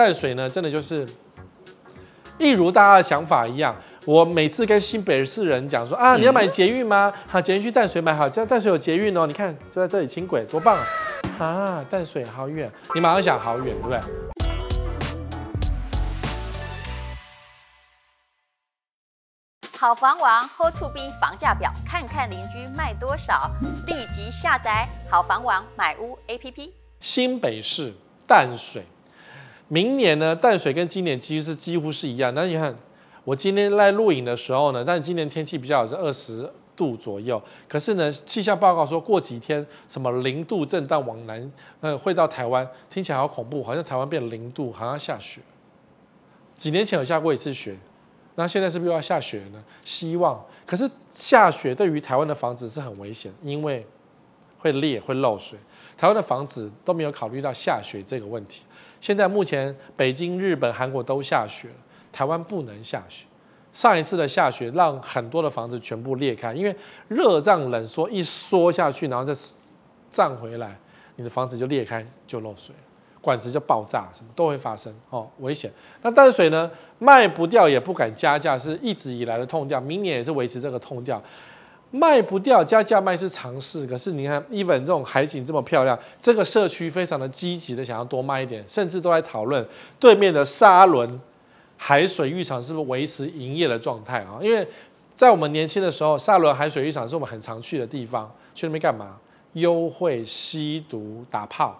淡水呢，真的就是一如大家的想法一样。我每次跟新北市人讲说啊，你要买捷运吗？好，捷运去淡水买好，这淡水有捷运哦。你看，就在这里轻轨多棒啊！啊，淡水好远，你马上想好远，对不对？好房王 Hot o B 房价表，看看邻居卖多少，立即下载好房王买屋 APP。新北市淡水。明年呢，淡水跟今年其实是几乎是一样。那你看，我今天来录影的时候呢，但今年天气比较是二十度左右。可是呢，气象报告说过几天什么零度震荡往南，嗯，会到台湾，听起来好恐怖，好像台湾变零度，好像下雪。几年前有下过一次雪，那现在是不是又要下雪呢？希望。可是下雪对于台湾的房子是很危险，因为会裂，会漏水。台湾的房子都没有考虑到下雪这个问题。现在目前北京、日本、韩国都下雪了，台湾不能下雪。上一次的下雪让很多的房子全部裂开，因为热胀冷缩一缩下去，然后再胀回来，你的房子就裂开，就漏水，管子就爆炸，什么都会发生，哦，危险。那淡水呢，卖不掉也不敢加价，是一直以来的痛调，明年也是维持这个痛调。卖不掉，加价卖是常事。可是你看，e v e n 这种海景这么漂亮，这个社区非常的积极的想要多卖一点，甚至都在讨论对面的沙伦海水浴场是不是维持营业的状态啊？因为在我们年轻的时候，沙伦海水浴场是我们很常去的地方，去那边干嘛？优惠吸毒打炮。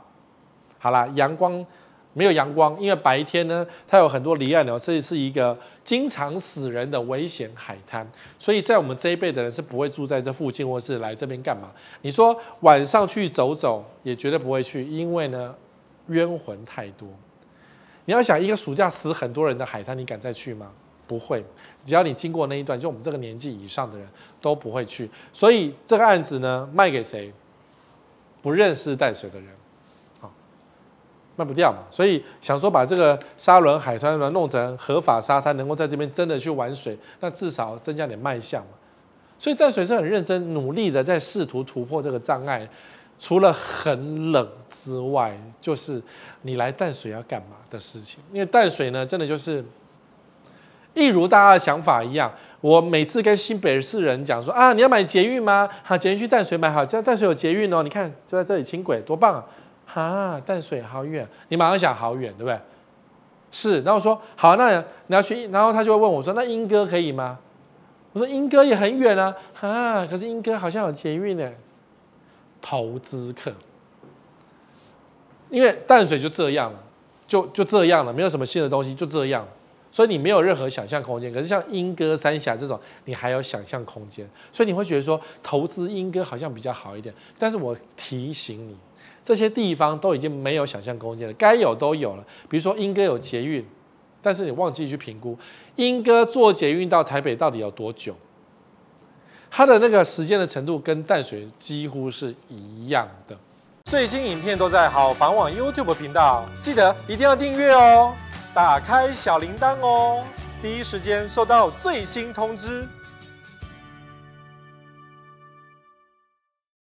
好啦，阳光。没有阳光，因为白天呢，它有很多离岸流，这是一个经常死人的危险海滩。所以在我们这一辈的人是不会住在这附近，或是来这边干嘛。你说晚上去走走，也绝对不会去，因为呢冤魂太多。你要想一个暑假死很多人的海滩，你敢再去吗？不会，只要你经过那一段，就我们这个年纪以上的人都不会去。所以这个案子呢，卖给谁？不认识淡水的人。卖不掉嘛，所以想说把这个沙轮、海滩呢弄成合法沙滩，能够在这边真的去玩水，那至少增加点卖相嘛。所以淡水是很认真努力的在试图突破这个障碍，除了很冷之外，就是你来淡水要干嘛的事情。因为淡水呢，真的就是一如大家的想法一样，我每次跟新北市人讲说啊，你要买捷运吗？好，捷运去淡水买好，这样淡水有捷运哦。你看，就在这里轻轨多棒啊！啊，淡水好远，你马上想好远，对不对？是，然后说好，那你要去，然后他就会问我说：“那英哥可以吗？”我说：“英哥也很远啊，啊，可是英哥好像有捷运呢。”投资客，因为淡水就这样了，就就这样了，没有什么新的东西，就这样，所以你没有任何想象空间。可是像英歌、三峡这种，你还有想象空间，所以你会觉得说投资英歌好像比较好一点。但是我提醒你。这些地方都已经没有想象空间了，该有都有了。比如说英哥有捷运，但是你忘记去评估，英哥坐捷运到台北到底要多久？它的那个时间的程度跟淡水几乎是一样的。最新影片都在好房网 YouTube 频道，记得一定要订阅哦，打开小铃铛哦，第一时间收到最新通知。